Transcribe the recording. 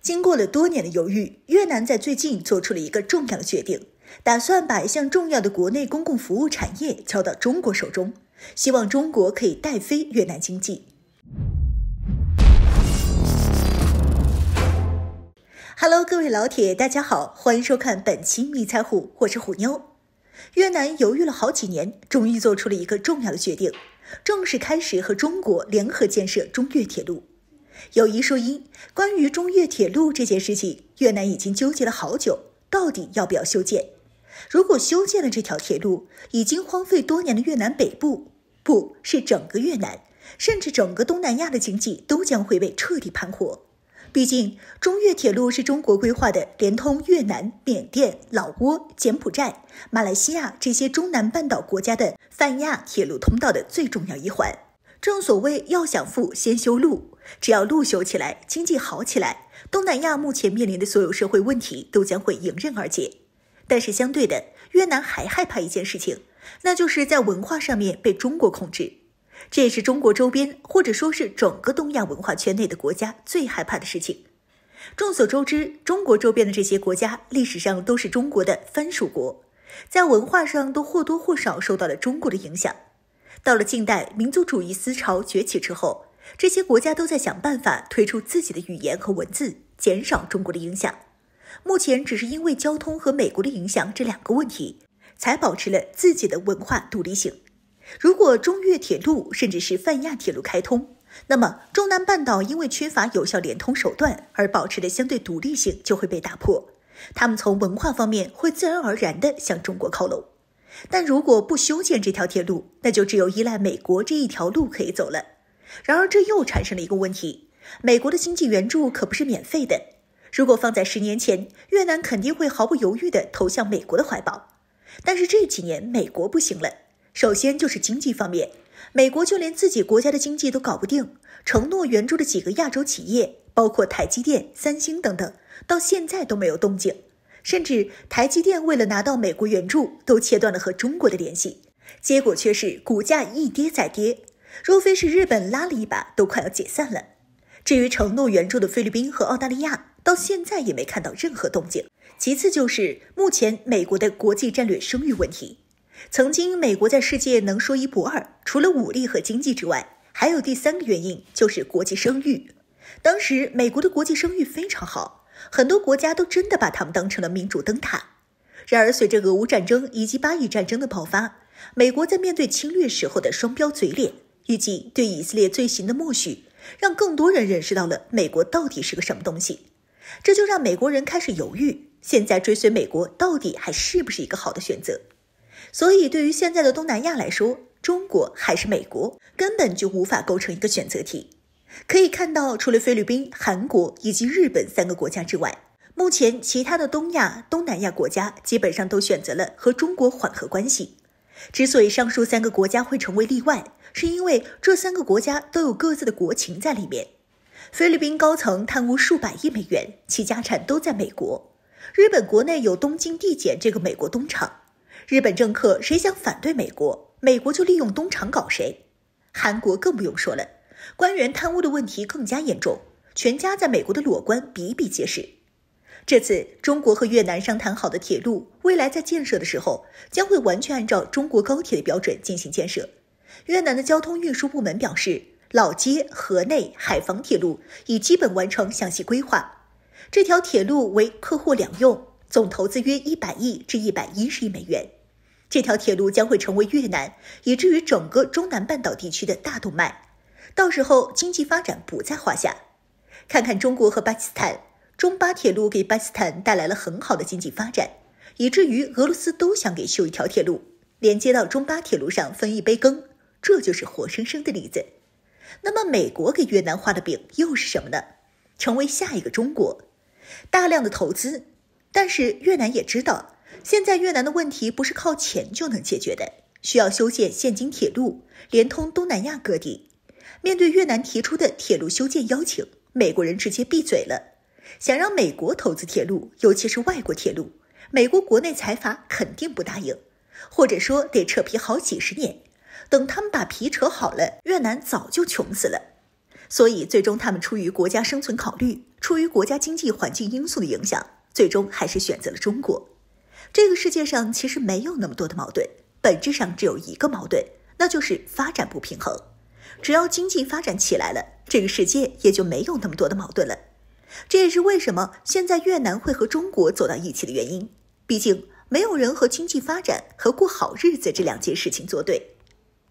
经过了多年的犹豫，越南在最近做出了一个重要的决定，打算把一项重要的国内公共服务产业交到中国手中，希望中国可以带飞越南经济。Hello，各位老铁，大家好，欢迎收看本期迷彩虎，我是虎妞。越南犹豫了好几年，终于做出了一个重要的决定，正式开始和中国联合建设中越铁路。有一说一，关于中越铁路这件事情，越南已经纠结了好久，到底要不要修建？如果修建了这条铁路，已经荒废多年的越南北部，不是整个越南，甚至整个东南亚的经济都将会被彻底盘活。毕竟，中越铁路是中国规划的连通越南、缅甸、老挝、柬埔寨、马来西亚这些中南半岛国家的泛亚铁路通道的最重要一环。正所谓要想富，先修路。只要路修起来，经济好起来，东南亚目前面临的所有社会问题都将会迎刃而解。但是相对的，越南还害怕一件事情，那就是在文化上面被中国控制。这也是中国周边，或者说，是整个东亚文化圈内的国家最害怕的事情。众所周知，中国周边的这些国家历史上都是中国的藩属国，在文化上都或多或少受到了中国的影响。到了近代，民族主义思潮崛起之后，这些国家都在想办法推出自己的语言和文字，减少中国的影响。目前只是因为交通和美国的影响这两个问题，才保持了自己的文化独立性。如果中越铁路甚至是泛亚铁路开通，那么中南半岛因为缺乏有效连通手段而保持的相对独立性就会被打破，他们从文化方面会自然而然地向中国靠拢。但如果不修建这条铁路，那就只有依赖美国这一条路可以走了。然而，这又产生了一个问题：美国的经济援助可不是免费的。如果放在十年前，越南肯定会毫不犹豫地投向美国的怀抱。但是这几年，美国不行了。首先就是经济方面，美国就连自己国家的经济都搞不定，承诺援助的几个亚洲企业，包括台积电、三星等等，到现在都没有动静。甚至台积电为了拿到美国援助，都切断了和中国的联系，结果却是股价一跌再跌。若非是日本拉了一把，都快要解散了。至于承诺援助的菲律宾和澳大利亚，到现在也没看到任何动静。其次就是目前美国的国际战略声誉问题。曾经美国在世界能说一不二，除了武力和经济之外，还有第三个原因就是国际声誉。当时美国的国际声誉非常好。很多国家都真的把他们当成了民主灯塔，然而随着俄乌战争以及巴以战争的爆发，美国在面对侵略时候的双标嘴脸，以及对以色列罪行的默许，让更多人认识到了美国到底是个什么东西。这就让美国人开始犹豫，现在追随美国到底还是不是一个好的选择。所以对于现在的东南亚来说，中国还是美国根本就无法构成一个选择题。可以看到，除了菲律宾、韩国以及日本三个国家之外，目前其他的东亚、东南亚国家基本上都选择了和中国缓和关系。之所以上述三个国家会成为例外，是因为这三个国家都有各自的国情在里面。菲律宾高层贪污数百亿美元，其家产都在美国；日本国内有东京地检这个美国东厂，日本政客谁想反对美国，美国就利用东厂搞谁；韩国更不用说了。官员贪污的问题更加严重，全家在美国的裸官比比皆是。这次中国和越南商谈好的铁路，未来在建设的时候将会完全按照中国高铁的标准进行建设。越南的交通运输部门表示，老街河内海防铁路已基本完成详细规划。这条铁路为客货两用，总投资约一百亿至一百一十亿美元。这条铁路将会成为越南以至于整个中南半岛地区的大动脉。到时候经济发展不在话下。看看中国和巴基斯坦，中巴铁路给巴基斯坦带来了很好的经济发展，以至于俄罗斯都想给修一条铁路，连接到中巴铁路上分一杯羹。这就是活生生的例子。那么美国给越南画的饼又是什么呢？成为下一个中国，大量的投资。但是越南也知道，现在越南的问题不是靠钱就能解决的，需要修建现今铁路，连通东南亚各地。面对越南提出的铁路修建邀请，美国人直接闭嘴了。想让美国投资铁路，尤其是外国铁路，美国国内财阀肯定不答应，或者说得扯皮好几十年。等他们把皮扯好了，越南早就穷死了。所以最终他们出于国家生存考虑，出于国家经济环境因素的影响，最终还是选择了中国。这个世界上其实没有那么多的矛盾，本质上只有一个矛盾，那就是发展不平衡。只要经济发展起来了，这个世界也就没有那么多的矛盾了。这也是为什么现在越南会和中国走到一起的原因。毕竟，没有人和经济发展和过好日子这两件事情作对。